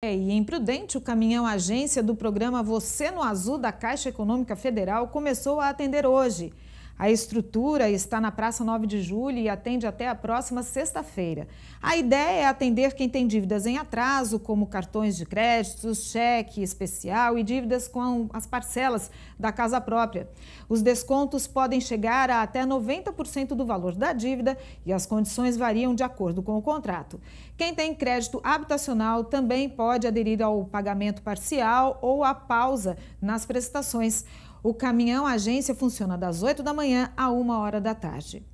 É, e em é Prudente, o caminhão agência do programa Você no Azul da Caixa Econômica Federal começou a atender hoje. A estrutura está na Praça 9 de Julho e atende até a próxima sexta-feira. A ideia é atender quem tem dívidas em atraso, como cartões de créditos, cheque especial e dívidas com as parcelas da casa própria. Os descontos podem chegar a até 90% do valor da dívida e as condições variam de acordo com o contrato. Quem tem crédito habitacional também pode aderir ao pagamento parcial ou à pausa nas prestações. O caminhão agência funciona das 8 da manhã a 1 hora da tarde.